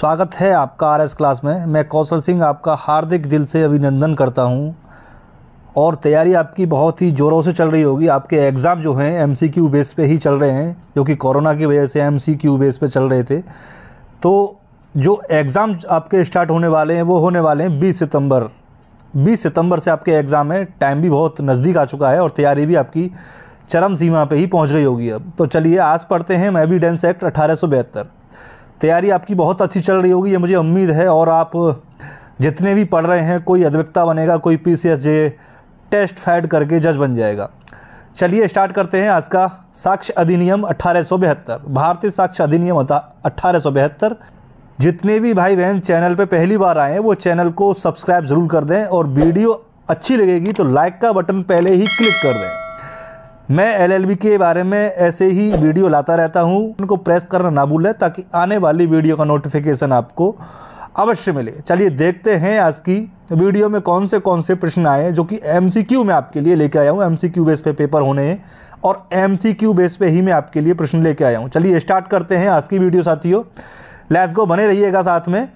स्वागत है आपका आर एस क्लास में मैं कौशल सिंह आपका हार्दिक दिल से अभिनंदन करता हूँ और तैयारी आपकी बहुत ही ज़ोरों से चल रही होगी आपके एग्ज़ाम जो हैं एम सी क्यू बेस पे ही चल रहे हैं जो कि कोरोना की वजह से एम सी क्यू बेस पे चल रहे थे तो जो एग्ज़ाम आपके स्टार्ट होने वाले हैं वो होने वाले हैं बीस सितम्बर बीस सितम्बर से आपके एग्ज़ाम है टाइम भी बहुत नज़दीक आ चुका है और तैयारी भी आपकी चरम सीमा पर ही पहुँच गई होगी अब तो चलिए आज पढ़ते हैं एविडेंस एक्ट अठारह तैयारी आपकी बहुत अच्छी चल रही होगी ये मुझे उम्मीद है और आप जितने भी पढ़ रहे हैं कोई अधिवक्ता बनेगा कोई पी टेस्ट फैड करके जज बन जाएगा चलिए स्टार्ट करते हैं आज का साक्ष्य अधिनियम अट्ठारह भारतीय साक्ष्य अधिनियम अट्ठारह जितने भी भाई बहन चैनल पे पहली बार आए हैं वो चैनल को सब्सक्राइब ज़रूर कर दें और वीडियो अच्छी लगेगी तो लाइक का बटन पहले ही क्लिक कर दें मैं एलएलबी के बारे में ऐसे ही वीडियो लाता रहता हूँ उनको प्रेस करना ना भूलें ताकि आने वाली वीडियो का नोटिफिकेशन आपको अवश्य मिले चलिए देखते हैं आज की वीडियो में कौन से कौन से प्रश्न आए हैं जो कि एमसीक्यू में आपके लिए लेके आया हूँ एमसीक्यू बेस पे पेपर होने हैं और एमसीक्यू बेस पे ही मैं आपके लिए प्रश्न लेके आया हूँ चलिए स्टार्ट करते हैं आज की वीडियो साथियों लैस गो बने रहिएगा साथ में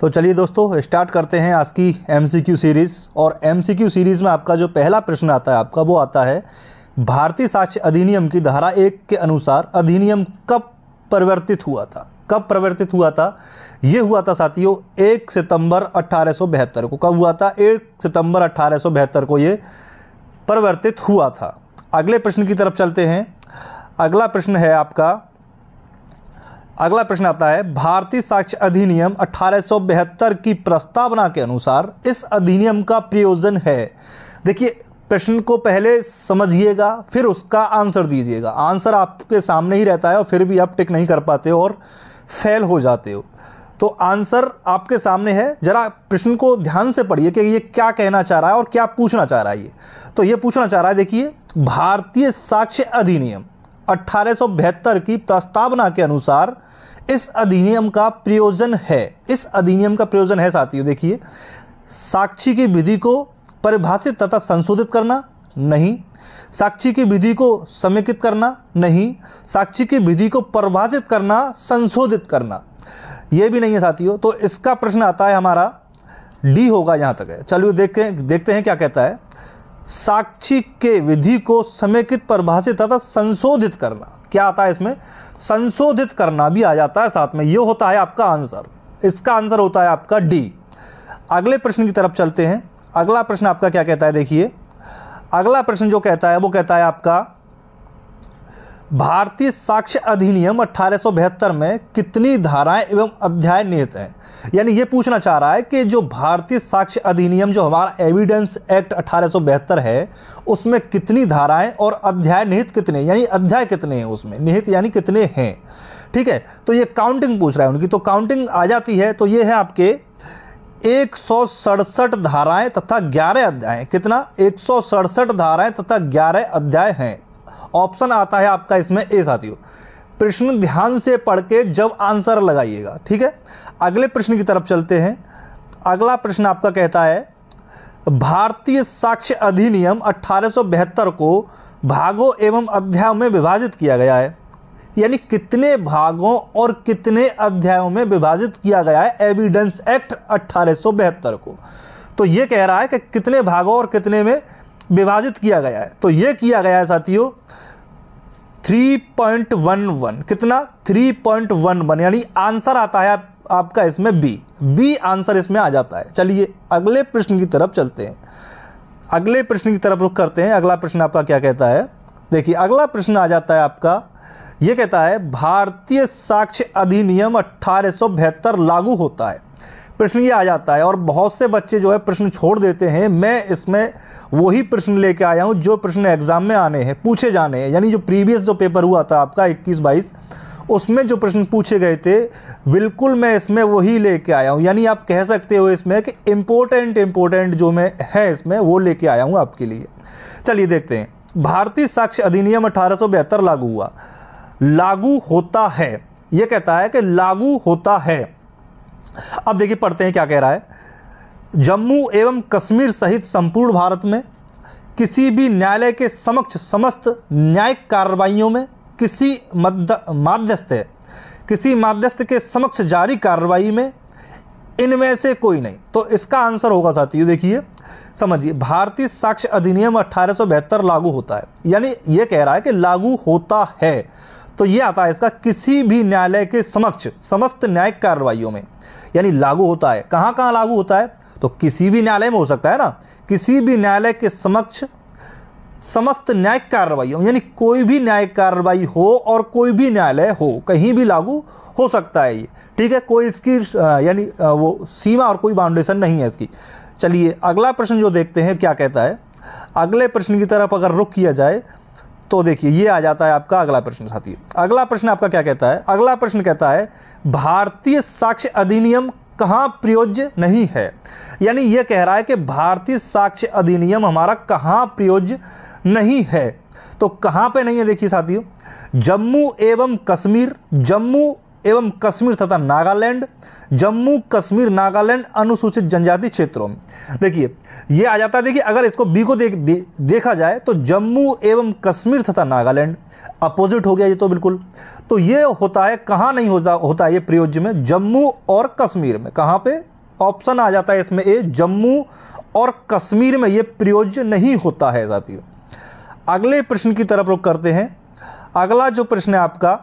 तो चलिए दोस्तों स्टार्ट करते हैं आज की एम सीरीज़ और एम सीरीज़ में आपका जो पहला प्रश्न आता है आपका वो आता है भारतीय साक्ष्य अधिनियम की धारा एक के अनुसार अधिनियम कब परिवर्तित हुआ था कब परिवर्तित हुआ था ये हुआ था साथियों एक सितंबर अट्ठारह को कब हुआ था एक सितंबर अट्ठारह को ये परिवर्तित हुआ था अगले प्रश्न की तरफ चलते हैं अगला प्रश्न है आपका अगला प्रश्न आता है भारतीय साक्ष्य अधिनियम अठारह की प्रस्तावना के अनुसार इस अधिनियम का प्रयोजन है देखिए प्रश्न को पहले समझिएगा फिर उसका आंसर दीजिएगा आंसर आपके सामने ही रहता है और फिर भी आप टिक नहीं कर पाते हो और फेल हो जाते हो तो आंसर आपके सामने है जरा प्रश्न को ध्यान से पढ़िए कि ये क्या कहना चाह रहा है और क्या पूछना चाह रहा है ये तो ये पूछना चाह रहा है देखिए भारतीय साक्ष्य अधिनियम 1872 की प्रस्तावना के अनुसार इस अधिनियम का प्रयोजन है इस अधिनियम का प्रयोजन है साथियों देखिए साक्षी की विधि को परिभाषित तथा संशोधित करना नहीं साक्षी की विधि को समेकित करना नहीं साक्षी की विधि को परिभाषित करना संशोधित करना यह भी नहीं है साथियों तो इसका प्रश्न आता है हमारा डी होगा यहां तक है चलिए देखते हैं देखते हैं क्या कहता है साक्षी के विधि को समेकित परिभाषित तथा संशोधित करना क्या आता है इसमें संशोधित करना भी आ जाता है साथ में ये होता है आपका आंसर इसका आंसर होता है आपका डी अगले प्रश्न की तरफ चलते हैं अगला प्रश्न आपका क्या कहता है देखिए अगला प्रश्न जो कहता है वो कहता है आपका भारतीय साक्ष्य अधिनियम अट्ठारह में कितनी धाराएं एवं अध्याय निहित हैं यानी ये पूछना चाह रहा है कि जो भारतीय साक्ष्य अधिनियम जो हमारा एविडेंस एक्ट अट्ठारह है उसमें कितनी धाराएं और अध्याय निहित कितने यानी अध्याय कितने हैं उसमें निहित यानी कितने हैं ठीक है तो ये काउंटिंग पूछ रहा है उनकी तो काउंटिंग आ जाती है तो ये है आपके एक धाराएं तथा ग्यारह अध्याय कितना एक धाराएं तथा ग्यारह अध्याय हैं ऑप्शन आता है आपका इसमें ए साथियों प्रश्न ध्यान से पढ़ के जब आंसर लगाइएगा ठीक है अगले प्रश्न की तरफ चलते हैं अगला प्रश्न आपका कहता है भारतीय साक्ष्य अधिनियम 1872 को भागों एवं अध्यायों में विभाजित किया गया है यानी कितने भागों और कितने अध्यायों में विभाजित किया गया है एविडेंस एक्ट अट्ठारह को तो ये कह रहा है कि कितने भागों और कितने में विभाजित किया गया है तो यह किया गया है साथियों 3.11 कितना 3.11 यानी आंसर आता है आप, आपका इसमें बी बी आंसर इसमें आ जाता है चलिए अगले प्रश्न की तरफ चलते हैं अगले प्रश्न की तरफ रुख करते हैं अगला प्रश्न आपका क्या कहता है देखिए अगला प्रश्न आ जाता है आपका यह कहता है भारतीय साक्ष्य अधिनियम अट्ठारह लागू होता है प्रश्न ये आ जाता है और बहुत से बच्चे जो है प्रश्न छोड़ देते हैं मैं इसमें वही प्रश्न लेके आया हूँ जो प्रश्न एग्ज़ाम में आने हैं पूछे जाने हैं यानी जो प्रीवियस जो पेपर हुआ था आपका इक्कीस बाईस उसमें जो प्रश्न पूछे गए थे बिल्कुल मैं इसमें वही लेके आया हूँ यानी आप कह सकते हो इसमें कि इम्पोर्टेंट इम्पोर्टेंट जो मैं है इसमें वो लेके आया हूँ आपके लिए चलिए देखते हैं भारतीय साक्ष्य अधिनियम अठारह लागू हुआ लागू होता है ये कहता है कि लागू होता है अब देखिए पढ़ते हैं क्या कह रहा है जम्मू एवं कश्मीर सहित संपूर्ण भारत में किसी भी न्यायालय के समक्ष समस्त न्यायिक कार्रवाइयों में किसी माध्यस्थ किसी माध्यस्थ के समक्ष जारी कार्रवाई में इनमें से कोई नहीं तो इसका आंसर होगा साथियों देखिए समझिए भारतीय साक्ष्य अधिनियम अट्ठारह लागू होता है यानी यह कह रहा है कि लागू होता है तो यह आता है इसका किसी भी न्यायालय के समक्ष समस्त न्यायिक कार्रवाइयों में यानी लागू होता है कहाँ कहाँ लागू होता है तो किसी भी न्यायालय में हो सकता है ना किसी भी न्यायालय के समक्ष समस्त न्यायिक कार्रवाई यानी कोई भी न्यायिक कार्रवाई हो और कोई भी न्यायालय हो कहीं भी लागू हो सकता है ये ठीक है कोई इसकी यानी वो सीमा और कोई बाउंडेशन नहीं है इसकी चलिए अगला प्रश्न जो देखते हैं क्या कहता है अगले प्रश्न की तरफ अगर रुख किया जाए तो देखिए ये आ जाता है आपका अगला प्रश्न साथी अगला प्रश्न आपका क्या कहता है अगला प्रश्न कहता है भारतीय साक्ष्य अधिनियम कहाँ प्रयोज्य नहीं है यानी यह कह रहा है कि भारतीय साक्ष्य अधिनियम हमारा कहाँ प्रयोज्य नहीं है तो कहाँ पे नहीं है देखिए साथियों जम्मू एवं कश्मीर जम्मू एवं कश्मीर तथा नागालैंड जम्मू कश्मीर नागालैंड अनुसूचित जनजाति क्षेत्रों में देखिए ये आ जाता है देखिए अगर इसको बी को देख देखा जाए तो जम्मू एवं कश्मीर तथा नागालैंड अपोजिट हो गया ये तो बिल्कुल तो ये होता है कहाँ नहीं होता होता है ये प्रयोज्य में जम्मू और कश्मीर में कहाँ पे ऑप्शन आ जाता है इसमें ए जम्मू और कश्मीर में ये प्रयोज्य नहीं होता है साथियों अगले प्रश्न की तरफ रुख करते हैं अगला जो प्रश्न है आपका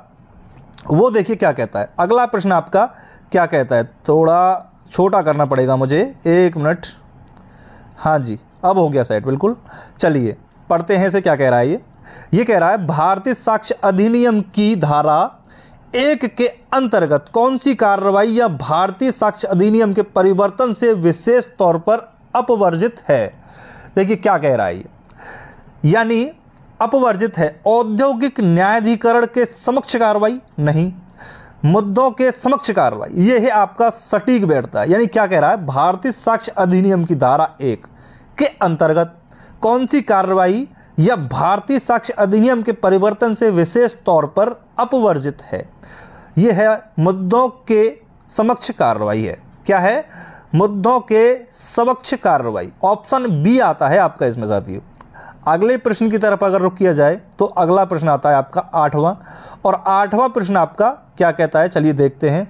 वो देखिए क्या कहता है अगला प्रश्न आपका क्या कहता है थोड़ा छोटा करना पड़ेगा मुझे एक मिनट हाँ जी अब हो गया सेट बिल्कुल चलिए पढ़ते हैं से क्या कह रहा है ये ये कह रहा है भारतीय साक्ष्य अधिनियम की धारा एक के अंतर्गत कौन सी कार्रवाई या भारतीय साक्ष्य अधिनियम के परिवर्तन से विशेष तौर पर अपवर्जित है देखिए क्या कह रहा है ये यानी अपवर्जित है औद्योगिक न्यायाधिकरण के समक्ष कार्रवाई नहीं मुद्दों के समक्ष कार्रवाई यह है आपका सटीक बैठता है यानी क्या कह रहा है भारतीय साक्ष्य अधिनियम की धारा एक के अंतर्गत कौन सी कार्रवाई या भारतीय साक्ष्य अधिनियम के परिवर्तन से विशेष तौर पर अपवर्जित है यह है मुद्दों के समक्ष कार्रवाई है क्या है मुद्दों के समक्ष कार्रवाई ऑप्शन बी आता है आपका इसमें साथियों अगले प्रश्न की तरफ अगर रुख किया जाए तो अगला प्रश्न आता है आपका आठवां और आठवां प्रश्न आपका क्या कहता है चलिए देखते हैं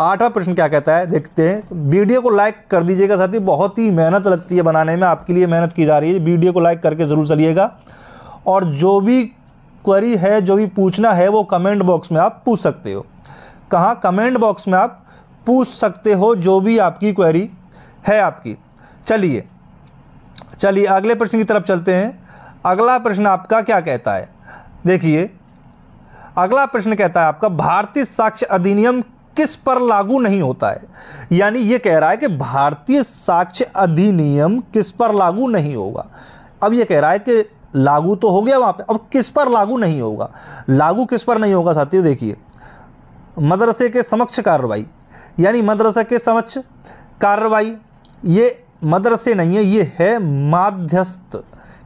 आठवां प्रश्न क्या कहता है देखते हैं वीडियो को लाइक कर दीजिएगा साथी बहुत ही मेहनत लगती है बनाने में आपके लिए मेहनत की जा रही है वीडियो को लाइक करके ज़रूर चलिएगा और जो भी क्वेरी है जो भी पूछना है वो कमेंट बॉक्स में आप पूछ सकते हो कहाँ कमेंट बॉक्स में आप पूछ सकते हो जो भी आपकी क्वेरी है आपकी चलिए चलिए अगले प्रश्न की तरफ चलते हैं अगला प्रश्न आपका क्या कहता है देखिए अगला प्रश्न कहता है आपका भारतीय साक्ष्य अधिनियम किस पर लागू नहीं होता है यानी यह कह रहा है कि भारतीय साक्ष्य अधिनियम किस पर लागू नहीं होगा अब यह कह रहा है कि लागू तो हो गया वहां पे अब किस पर लागू नहीं होगा लागू किस पर नहीं होगा साथियों देखिए मदरसे के समक्ष कार्रवाई यानी मदरसा के समक्ष कार्रवाई ये मदरसे नहीं है ये है माध्यस्थ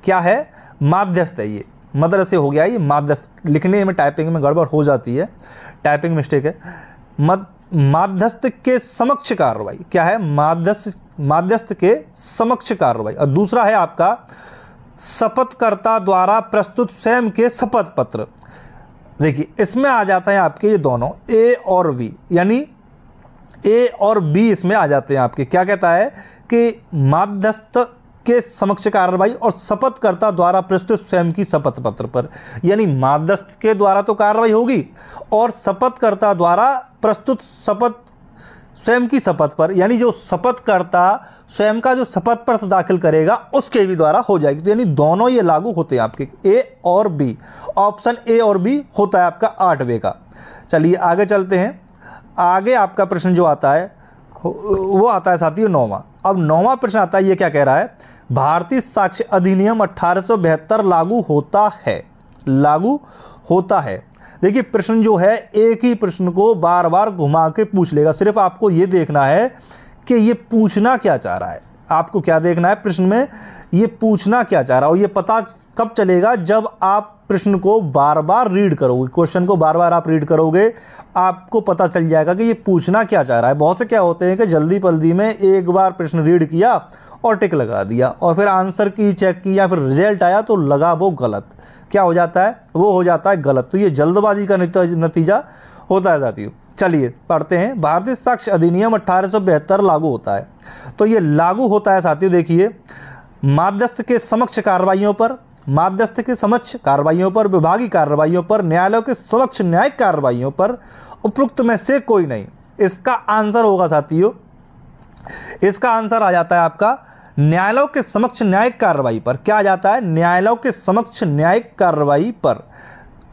क्या है माध्यस्थ है ये मदरसे हो गया ये माध्यस्थ लिखने में टाइपिंग में गड़बड़ हो जाती है टाइपिंग मिस्टेक है मद माध्यस्थ के समक्ष कार्रवाई क्या है माध्यस्थ माध्यस्थ के समक्ष कार्रवाई और दूसरा है आपका शपथकर्ता द्वारा प्रस्तुत स्वयं के शपथ पत्र देखिए इसमें आ जाता है आपके ये दोनों ए और वी यानी ए और बी इसमें आ जाते हैं आपके क्या कहता है कि माध्यस्थ के समक्ष कार्रवाई और शपथकर्ता द्वारा प्रस्तुत स्वयं की शपथ पत्र पर यानी मादस्थ के द्वारा तो कार्रवाई होगी और शपथकर्ता द्वारा प्रस्तुत शपथ स्वयं की शपथ पर यानी जो शपथकर्ता स्वयं का जो शपथ पत्र दाखिल करेगा उसके भी द्वारा हो जाएगी तो यानी दोनों ये लागू होते हैं आपके ए और बी ऑप्शन ए और बी होता है आपका आठवें का चलिए आगे चलते हैं आगे आपका प्रश्न जो आता है वो आता है साथियों नौवा अब नौवा प्रश्न आता है ये क्या कह रहा है भारतीय साक्ष्य अधिनियम अठारह लागू होता है लागू होता है देखिए प्रश्न जो है एक ही प्रश्न को बार बार घुमा के पूछ लेगा सिर्फ आपको ये देखना है कि ये पूछना क्या चाह रहा है आपको क्या देखना है प्रश्न में ये पूछना क्या चाह रहा है और ये पता कब चलेगा जब आप प्रश्न को बार बार रीड करोगे क्वेश्चन को बार बार आप रीड करोगे आपको पता चल जाएगा कि ये पूछना क्या चाह रहा है बहुत से क्या होते हैं कि जल्दी पल्दी में एक बार प्रश्न रीड किया और टिक लगा दिया और फिर आंसर की चेक की या फिर रिजल्ट आया तो लगा वो गलत क्या हो जाता है वो हो जाता है गलत तो ये जल्दबाजी का नतीजा होता है जाती चलिए पढ़ते हैं भारतीय साक्ष अधिनियम अट्ठारह लागू होता है तो ये लागू होता है साथियों देखिए माध्यस्थ के समक्ष कार्रवाइयों पर माध्यस्थ के समक्ष कार्रवाइयों पर विभागीय कार्रवाइयों पर न्यायालयों के समक्ष न्यायिक कार्रवाइयों पर उपयुक्त में से कोई नहीं इसका आंसर होगा साथियों इसका आंसर आ जाता है आपका न्यायालयों के समक्ष न्यायिक कार्रवाई पर क्या जाता है न्यायालयों के समक्ष न्यायिक कार्रवाई पर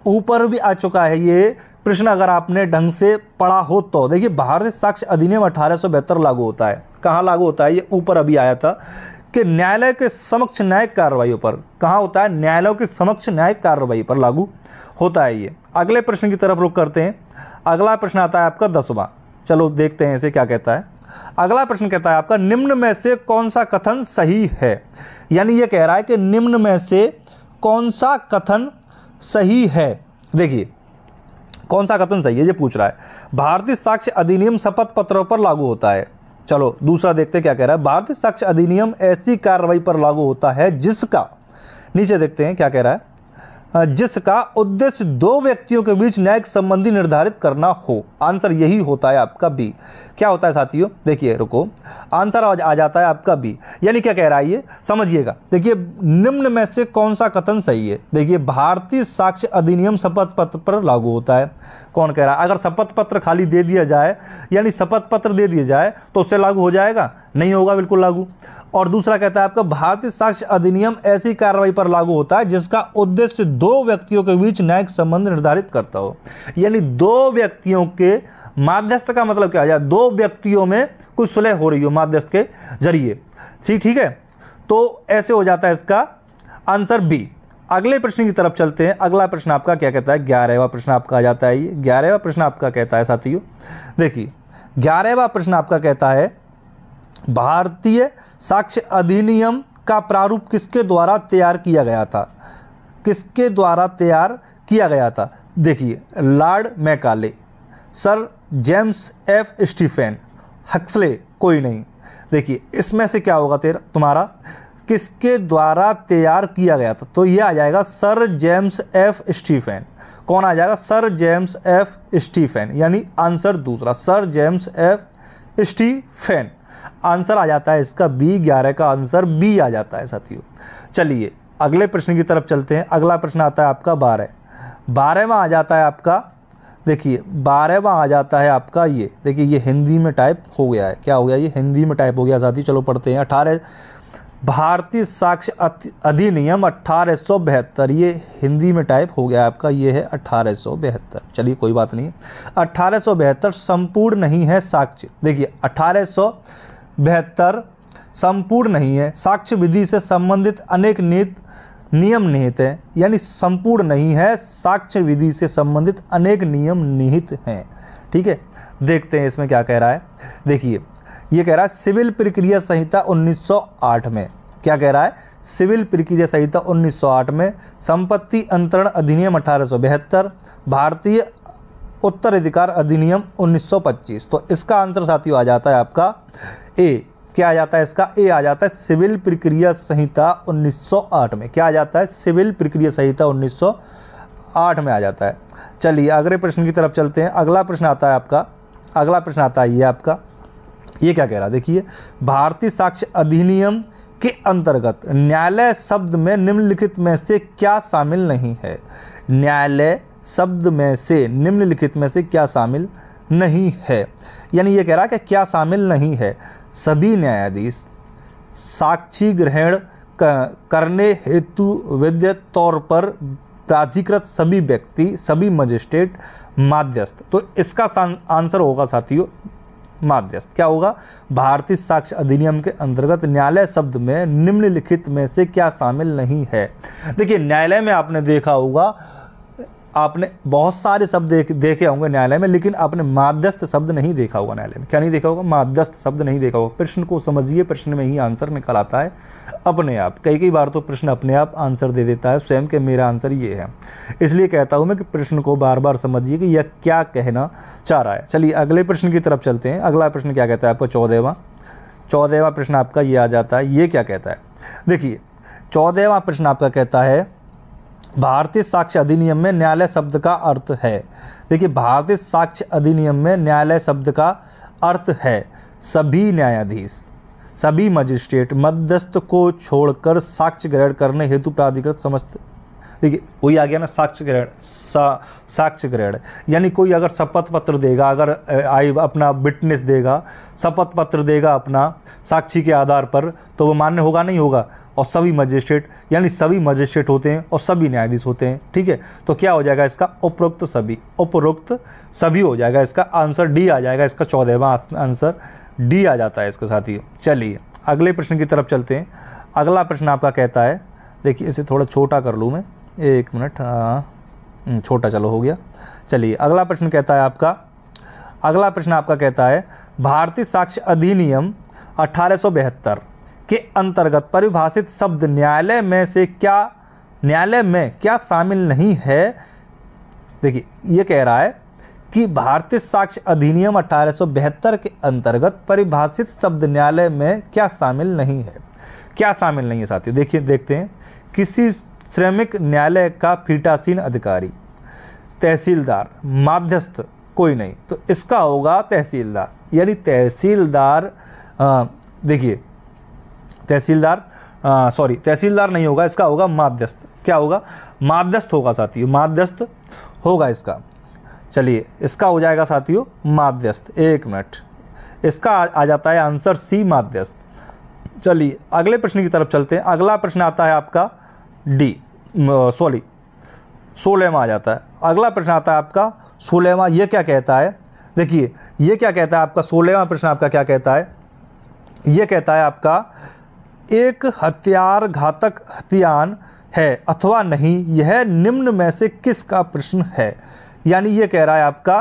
ऊपर भी आ चुका है ये प्रश्न अगर आपने ढंग से पढ़ा हो तो देखिए भारतीय साक्ष्य अधिनियम अठारह लागू होता है कहाँ लागू होता है ये ऊपर अभी आया था कि न्यायालय के समक्ष न्यायिक कार्रवाई पर कहाँ होता है न्यायालयों के समक्ष न्यायिक कार्रवाई पर लागू होता है ये अगले प्रश्न की तरफ रुख करते हैं अगला प्रश्न आता है आपका दसवां चलो देखते हैं इसे क्या कहता है अगला प्रश्न कहता है आपका निम्न में से कौन सा कथन सही है यानी यह कह रहा है कि निम्न में से कौन सा कथन सही है देखिए कौन सा कथन सही है ये पूछ रहा है भारतीय साक्ष्य अधिनियम शपथ पत्रों पर लागू होता है चलो दूसरा देखते क्या कह रहा है भारतीय साक्ष्य अधिनियम ऐसी कार्रवाई पर लागू होता है जिसका नीचे देखते हैं क्या कह रहा है जिसका उद्देश्य दो व्यक्तियों के बीच न्यायिक संबंधी निर्धारित करना हो आंसर यही होता है आपका बी क्या होता है साथियों देखिए रुको आंसर आज आ जाता है आपका बी यानी क्या कह रहा है ये समझिएगा देखिए निम्न में से कौन सा कथन सही है देखिए भारतीय साक्ष्य अधिनियम शपथ पत्र पर लागू होता है कौन कह रहा है अगर शपथ पत्र खाली दे दिया जाए यानी शपथ पत्र दे दिया जाए तो उससे लागू हो जाएगा नहीं होगा बिल्कुल लागू और दूसरा कहता है आपका भारतीय साक्ष्य अधिनियम ऐसी कार्रवाई पर लागू होता है जिसका उद्देश्य दो व्यक्तियों के बीच न्यायिक संबंध निर्धारित करता हो यानी दो व्यक्तियों के माध्यस्थ का मतलब क्या है दो व्यक्तियों में कुछ सुलह हो रही हो माध्यस्थ के जरिए ठीक ठीक है तो ऐसे हो जाता है इसका आंसर बी अगले प्रश्न की तरफ चलते हैं अगला प्रश्न आपका क्या कहता है ग्यारहवा प्रश्न आपका आ जाता है ये ग्यारहवा प्रश्न आपका कहता है साथियों देखिए ग्यारहवा प्रश्न आपका कहता है भारतीय साक्ष्य अधिनियम का प्रारूप किसके द्वारा तैयार किया गया था किसके द्वारा तैयार किया गया था देखिए Lord Macaulay Sir James F Stephen Huxley कोई नहीं देखिए इसमें से क्या होगा तेरा तुम्हारा किसके द्वारा तैयार किया गया था तो ये आ जाएगा सर जेम्स एफ स्टीफेन कौन आ जाएगा सर जेम्स एफ स्टीफेन यानी आंसर दूसरा Sir James F Stephen answer आ जाता है इसका बी ग्यारह का आंसर बी आ जाता है साथियों चलिए अगले प्रश्न की तरफ चलते हैं अगला प्रश्न आता है आपका बारह बारहवा आ जाता है आपका देखिए बारहवा आ जाता है आपका ये देखिए ये हिंदी में टाइप हो गया है क्या हो गया ये हिंदी में टाइप हो गया साथी चलो पढ़ते हैं अठारह भारतीय साक्ष्य अधिनियम अट्ठारह ये हिंदी में टाइप हो गया आपका ये है अट्ठारह चलिए कोई बात नहीं अट्ठारह संपूर्ण नहीं है साक्ष्य देखिए अठारह बेहतर संपूर्ण नहीं है साक्ष्य विधि से संबंधित अनेक नीत नियम निहित हैं यानी संपूर्ण नहीं है साक्ष्य विधि से संबंधित अनेक नियम निहित हैं ठीक है देखते हैं इसमें क्या कह रहा है देखिए ये कह रहा है सिविल प्रक्रिया संहिता 1908 में क्या कह रहा है सिविल प्रक्रिया संहिता 1908 में संपत्ति अंतरण अधिनियम अठारह भारतीय उत्तराधिकार अधिनियम 1925 तो इसका आंसर साथियों आ जाता है आपका ए क्या आ जाता है इसका ए आ जाता है सिविल प्रक्रिया संहिता 1908 में क्या आ जाता है सिविल प्रक्रिया संहिता 1908 में आ जाता है चलिए अगले प्रश्न की तरफ चलते हैं अगला प्रश्न आता है आपका अगला प्रश्न आता है ये आपका ये क्या कह रहा है देखिए भारतीय साक्ष्य अधिनियम के अंतर्गत न्यायालय शब्द में निम्नलिखित में से क्या शामिल नहीं है न्यायालय शब्द में से निम्नलिखित में से क्या शामिल नहीं है यानी ये कह रहा है कि क्या शामिल नहीं है सभी न्यायाधीश साक्षी ग्रहण करने हेतु वैद्य तौर पर प्राधिकृत सभी व्यक्ति सभी मजिस्ट्रेट माध्यस्थ तो इसका आंसर होगा साथियों माध्यस्थ क्या होगा भारतीय साक्ष्य अधिनियम के अंतर्गत न्यायालय शब्द में निम्नलिखित में से क्या शामिल नहीं है देखिए न्यायालय में आपने देखा होगा आपने बहुत सारे शब्द देख देखे होंगे न्यायालय में लेकिन आपने माध्यस्थ शब्द नहीं देखा होगा न्यायालय में क्या नहीं देखा होगा माध्यस्थ शब्द नहीं देखा होगा प्रश्न को समझिए प्रश्न में ही आंसर निकल आता है अपने आप कई कई बार तो प्रश्न अपने आप आंसर दे देता है स्वयं के मेरा आंसर ये है इसलिए कहता हूँ मैं कि प्रश्न को बार बार समझिए कि यह क्या कहना चाह रहा है चलिए अगले प्रश्न की तरफ चलते हैं अगला प्रश्न क्या कहता है आपका चौदहवा चौदहवा प्रश्न आपका ये आ जाता है ये क्या कहता है देखिए चौदहवा प्रश्न आपका कहता है भारतीय साक्ष्य अधिनियम में न्यायालय शब्द का अर्थ है देखिए भारतीय साक्ष्य अधिनियम में न्यायालय शब्द का अर्थ है सभी न्यायाधीश सभी मजिस्ट्रेट मध्यस्थ को छोड़कर साक्ष्य ग्रहण करने हेतु प्राधिकृत समस्त देखिए वही आ गया ना साक्ष्य ग्रहण सा साक्ष्य ग्रहण यानी कोई अगर शपथ पत्र देगा अगर आई अपना विटनेस देगा शपथ पत्र देगा अपना साक्षी के आधार पर तो वो मान्य होगा नहीं होगा और सभी मजिस्ट्रेट यानी सभी मजिस्ट्रेट होते हैं और सभी न्यायाधीश होते हैं ठीक है तो क्या हो जाएगा इसका उपरोक्त सभी उपरोक्त सभी हो जाएगा इसका आंसर डी आ जाएगा इसका चौदहवा आंसर डी आ जाता है इसके साथ ही चलिए अगले प्रश्न की तरफ चलते हैं अगला प्रश्न आपका कहता है देखिए इसे थोड़ा छोटा कर लूँ मैं एक मिनट हाँ, हम्म, छोटा चलो हो गया चलिए अगला प्रश्न कहता है आपका अगला प्रश्न आपका कहता है भारतीय साक्ष्य अधिनियम अठारह के अंतर्गत परिभाषित शब्द न्यायालय में से क्या न्यायालय में क्या शामिल नहीं है देखिए ये कह रहा है कि भारतीय साक्ष्य अधिनियम अठारह के अंतर्गत परिभाषित शब्द न्यायालय में क्या शामिल नहीं है क्या शामिल नहीं है साथियों देखिए देखते हैं किसी श्रमिक न्यायालय का फीटासीन अधिकारी तहसीलदार माध्यस्थ कोई नहीं तो इसका होगा तहसीलदार यानी तहसीलदार देखिए तहसीलदार सॉरी तहसीलदार नहीं होगा इसका होगा माध्यस्थ क्या होगा माध्यस्थ होगा साथियों माध्यस्थ होगा इसका चलिए इसका हो जाएगा साथियों माध्यस्थ एक मिनट इसका आ, आ जाता है आंसर सी माध्यस्थ चलिए अगले प्रश्न की तरफ चलते हैं अगला प्रश्न आता है आपका डी सॉरी सोलेमा आ जाता है अगला प्रश्न आता है आपका सोलेमा यह क्या कहता है देखिए ये क्या कहता है आपका सोलेमा प्रश्न आपका क्या कहता है ये कहता है आपका एक हथियार घातक हथियान है अथवा नहीं यह निम्न में से किसका प्रश्न है यानी यह कह रहा है आपका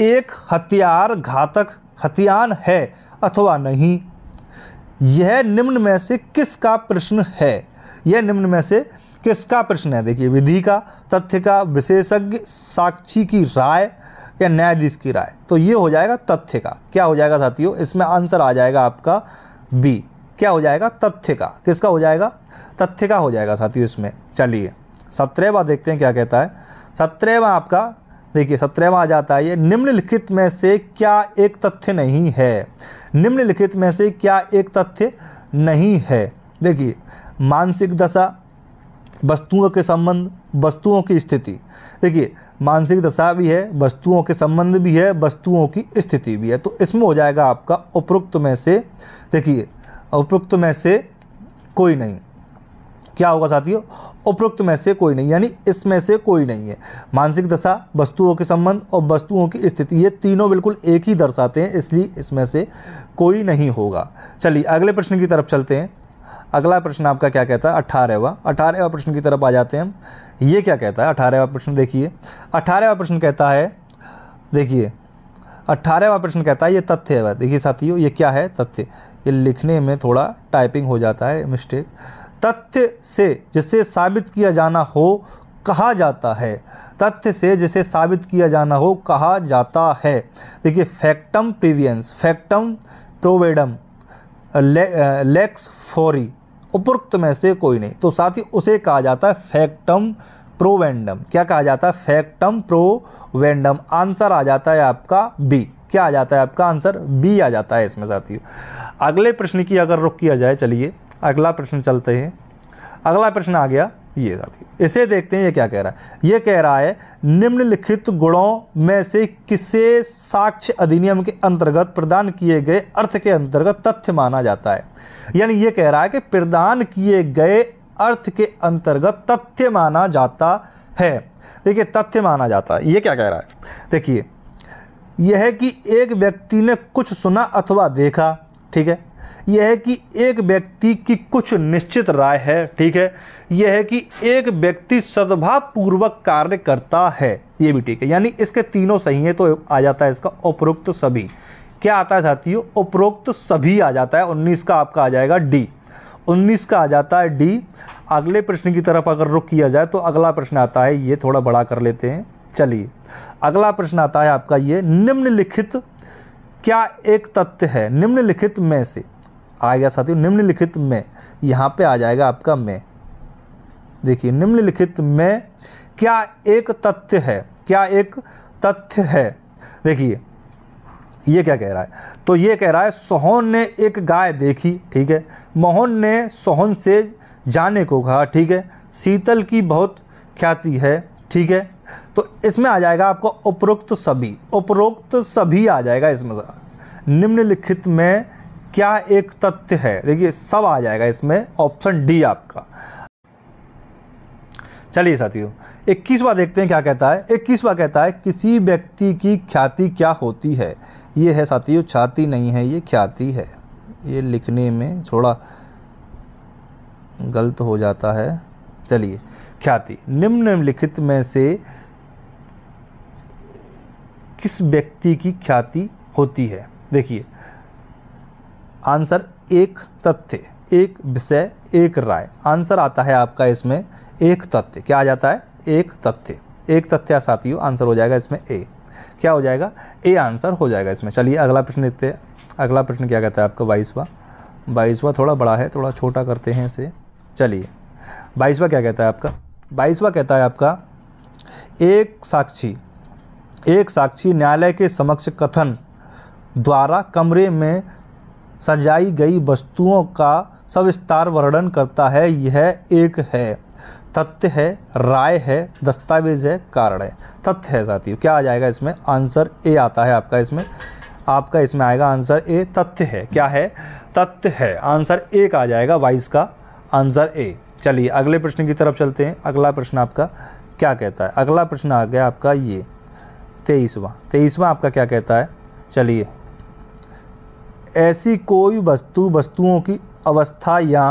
एक हथियार घातक हथियान है अथवा नहीं यह निम्न में से किसका प्रश्न है यह निम्न में से किसका प्रश्न है देखिए विधि का तथ्य का विशेषज्ञ साक्षी की राय या न्यायाधीश की राय तो ये हो जाएगा तथ्य का क्या हो जाएगा साथियों इसमें आंसर आ जाएगा आपका बी क्या हो जाएगा तथ्य का किसका हो जाएगा तथ्य का हो जाएगा साथियों इसमें चलिए सत्रहवा देखते हैं क्या कहता है सत्रहवा आपका देखिए सत्रहवा आ जाता है ये निम्नलिखित में से क्या एक तथ्य नहीं है निम्नलिखित में से क्या एक तथ्य नहीं है देखिए मानसिक दशा वस्तुओं के संबंध वस्तुओं की स्थिति देखिए मानसिक दशा भी है वस्तुओं के संबंध भी है वस्तुओं की स्थिति भी है तो इसमें हो जाएगा आपका उपरोक्त में से देखिए उपयुक्त में से कोई नहीं क्या होगा साथियों उपरोक्त में से कोई नहीं यानी इसमें से कोई नहीं है मानसिक दशा वस्तुओं के संबंध और वस्तुओं की स्थिति ये तीनों बिल्कुल एक ही दर्शाते हैं इसलिए इसमें से कोई नहीं होगा चलिए अगले प्रश्न की तरफ चलते हैं अगला प्रश्न आपका क्या कहता है अठारहवा अठारहवा प्रश्न की तरफ आ जाते हैं हम ये क्या कहता है अठारहवा प्रश्न देखिए अठारहवा प्रश्न कहता है देखिए अट्ठारहवा प्रश्न कहता है ये तथ्य है देखिए साथियों ये क्या है तथ्य ये लिखने में थोड़ा टाइपिंग हो जाता है मिस्टेक तथ्य से जिसे साबित किया जाना हो कहा जाता है तथ्य से जिसे साबित किया जाना हो कहा जाता है देखिए फैक्टम प्रीवियंस फैक्टम प्रोवेडम लेक्स फोरी उपरोक्त में से कोई नहीं तो साथ ही उसे कहा जाता है फैक्टम प्रोवेंडम क्या कहा जाता है फैक्टम प्रोवेंडम आंसर आ जाता है आपका बी क्या आ जाता है आपका आंसर बी आ जाता है इसमें साथियों अगले प्रश्न की अगर रुख किया जाए चलिए अगला प्रश्न चलते हैं अगला प्रश्न आ गया ये साथियों इसे देखते हैं ये क्या कह रहा है ये कह रहा है निम्नलिखित गुणों में से किसे साक्ष्य अधिनियम के अंतर्गत प्रदान किए गए अर्थ के अंतर्गत तथ्य माना जाता है यानी ये कह रहा है कि प्रदान किए गए अर्थ के अंतर्गत तथ्य माना जाता है देखिए तथ्य माना जाता है ये क्या कह रहा है देखिए यह है कि एक व्यक्ति ने कुछ सुना अथवा देखा ठीक है यह है कि एक व्यक्ति की कुछ निश्चित राय है ठीक है यह है कि एक व्यक्ति सद्भावपूर्वक कार्य करता है ये भी ठीक है यानी इसके तीनों सही हैं तो आ जाता है इसका उपरोक्त सभी क्या आता है साथियों उपरोक्त सभी आ जाता है उन्नीस का आपका आ जाएगा डी उन्नीस का आ जाता है डी अगले प्रश्न की तरफ अगर रुख किया जाए तो अगला प्रश्न आता है ये थोड़ा बड़ा कर लेते हैं चलिए अगला प्रश्न आता है आपका ये निम्नलिखित क्या एक तथ्य है निम्नलिखित में से आ गया साथियों निम्नलिखित में यहाँ पे आ जाएगा आपका में देखिए निम्नलिखित में क्या एक तथ्य है क्या एक तथ्य है देखिए ये क्या कह रहा है तो ये कह रहा है सोहन ने एक गाय देखी ठीक है मोहन ने सोहन से जाने को कहा ठीक है शीतल की बहुत ख्याति है ठीक है तो इसमें आ जाएगा आपको उपरोक्त सभी उपरोक्त सभी आ जाएगा इसमें निम्नलिखित में क्या एक तथ्य है देखिए सब आ जाएगा इसमें ऑप्शन डी आपका चलिए साथियों इक्कीसवा देखते हैं क्या कहता है इक्कीसवा कहता है किसी व्यक्ति की ख्याति क्या होती है ये है साथियों छाती नहीं है ये ख्याति है ये लिखने में थोड़ा गलत हो जाता है चलिए ख्याति निम्नलिखित में से किस व्यक्ति की ख्याति होती है देखिए आंसर एक तथ्य एक विषय एक राय आंसर आता है आपका इसमें एक तथ्य क्या आ जाता है एक तथ्य एक तथ्य साथियों आंसर हो जाएगा इसमें ए क्या हो जाएगा ए आंसर हो जाएगा इसमें चलिए अगला प्रश्न देखते हैं अगला प्रश्न क्या कहता है आपका बाईसवा बाईसवा थोड़ा बड़ा है थोड़ा छोटा करते हैं इसे चलिए बाईसवा क्या कहता है आपका बाईसवा कहता है आपका एक साक्षी एक साक्षी न्यायालय के समक्ष कथन द्वारा कमरे में सजाई गई वस्तुओं का सविस्तार वर्णन करता है यह एक है तथ्य है राय है दस्तावेज है कारण है तथ्य है साथियों क्या आ जाएगा इसमें आंसर ए आता है आपका इसमें आपका इसमें आएगा आंसर ए तथ्य है क्या है तथ्य है आंसर ए का आ जाएगा वाइस का आंसर ए चलिए अगले प्रश्न की तरफ चलते हैं अगला प्रश्न आपका क्या कहता है अगला प्रश्न आ गया आपका ये तेईसवा तेईसवा आपका क्या कहता है चलिए ऐसी कोई वस्तु वस्तुओं की अवस्था या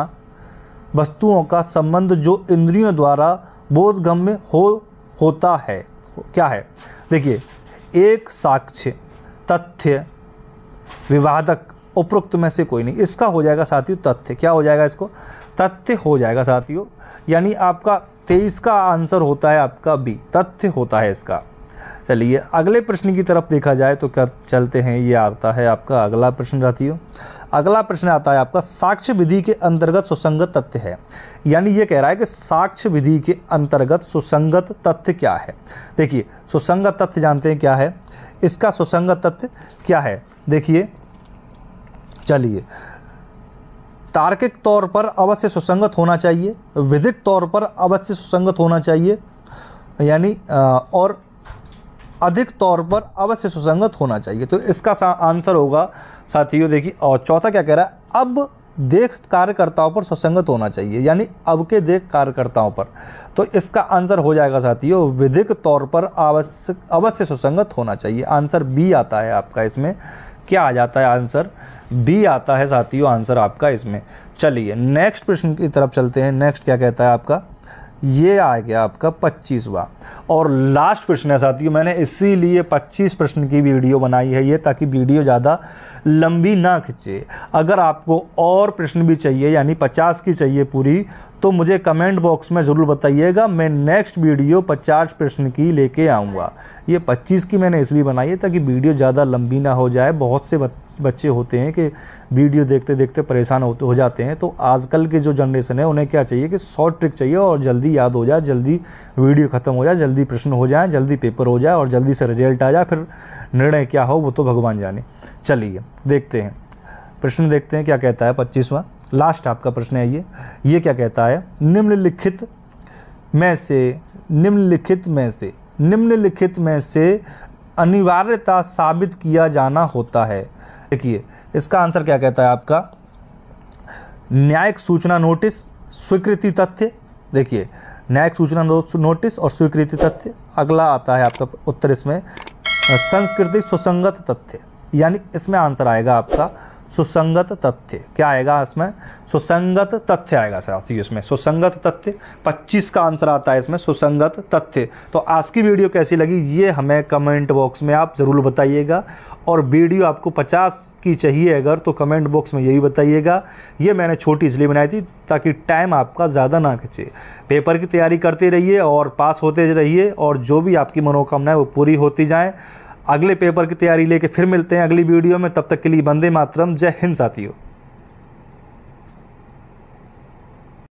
वस्तुओं का संबंध जो इंद्रियों द्वारा बोधगम्य हो होता है क्या है देखिए एक साक्ष्य तथ्य विवादक उपरोक्त में से कोई नहीं इसका हो जाएगा साथियों तथ्य क्या हो जाएगा इसको तथ्य हो जाएगा साथियों यानी आपका तेईस का आंसर होता है आपका बी तथ्य होता है इसका चलिए अगले प्रश्न की तरफ देखा जाए तो क्या चलते हैं ये आता है आपका अगला प्रश्न साथियों अगला प्रश्न आता है आपका साक्ष्य विधि के अंतर्गत सुसंगत तथ्य है यानी ये कह रहा है कि साक्ष्य विधि के अंतर्गत सुसंगत तथ्य क्या है देखिए सुसंगत तथ्य जानते हैं क्या है इसका सुसंगत तथ्य क्या है देखिए चलिए तार्किक तौर पर अवश्य सुसंगत होना चाहिए विधिक तौर पर अवश्य सुसंगत होना चाहिए यानी और अधिक तौर पर अवश्य सुसंगत होना चाहिए तो इसका आंसर होगा साथियों देखिए और चौथा क्या कह रहा है अब देख कार्यकर्ताओं पर सुसंगत होना चाहिए यानी अब के देख कार्यकर्ताओं पर तो इसका आंसर हो जाएगा साथियों विधिक तौर पर आवश्यक अवश्य सुसंगत होना चाहिए आंसर बी आता है आपका इसमें क्या आ जाता है आंसर बी आता है साथियों आंसर आपका इसमें चलिए नेक्स्ट प्रश्न की तरफ चलते हैं नेक्स्ट क्या कहता है आपका ये आ गया आपका पच्चीसवा और लास्ट प्रश्न है साथियों मैंने इसीलिए पच्चीस प्रश्न की वीडियो बनाई है ये ताकि वीडियो ज़्यादा लंबी ना खिंचे अगर आपको और प्रश्न भी चाहिए यानी पचास की चाहिए पूरी तो मुझे कमेंट बॉक्स में ज़रूर बताइएगा मैं नेक्स्ट वीडियो 50 प्रश्न की लेके आऊँगा ये 25 की मैंने इसलिए बनाई है ताकि वीडियो ज़्यादा लंबी ना हो जाए बहुत से बच्चे होते हैं कि वीडियो देखते देखते परेशान हो जाते हैं तो आजकल के जो जनरेशन है उन्हें क्या चाहिए कि शॉर्ट ट्रिक चाहिए और जल्दी याद हो जाए जल्दी वीडियो ख़त्म हो जाए जल्दी प्रश्न हो जाए जल्दी पेपर हो जाए और जल्दी से रिजल्ट आ जाए फिर निर्णय क्या हो वो तो भगवान जाने चलिए देखते हैं प्रश्न देखते हैं क्या कहता है पच्चीसवा लास्ट आपका प्रश्न है ये ये क्या कहता है निम्नलिखित में से निम्नलिखित में से निम्नलिखित में से अनिवार्यता साबित किया जाना होता है देखिए इसका आंसर क्या कहता है आपका न्यायिक सूचना नोटिस स्वीकृति तथ्य देखिए न्यायिक सूचना नोटिस और स्वीकृति तथ्य अगला आता है आपका उत्तर इसमें संस्कृति सुसंगत तथ्य यानी इसमें आंसर आएगा आपका सुसंगत तथ्य क्या आएगा इसमें सुसंगत तथ्य आएगा साथियों इसमें सुसंगत तथ्य 25 का आंसर आता है इसमें सुसंगत तथ्य तो आज की वीडियो कैसी लगी ये हमें कमेंट बॉक्स में आप ज़रूर बताइएगा और वीडियो आपको 50 की चाहिए अगर तो कमेंट बॉक्स में यही बताइएगा ये मैंने छोटी इसलिए बनाई थी ताकि टाइम आपका ज़्यादा ना खिंचे पेपर की तैयारी करते रहिए और पास होते रहिए और जो भी आपकी मनोकामनाएँ वो पूरी होती जाएँ अगले पेपर की तैयारी लेके फिर मिलते हैं अगली वीडियो में तब तक के लिए बंदे मातरम जय हिंद साथियों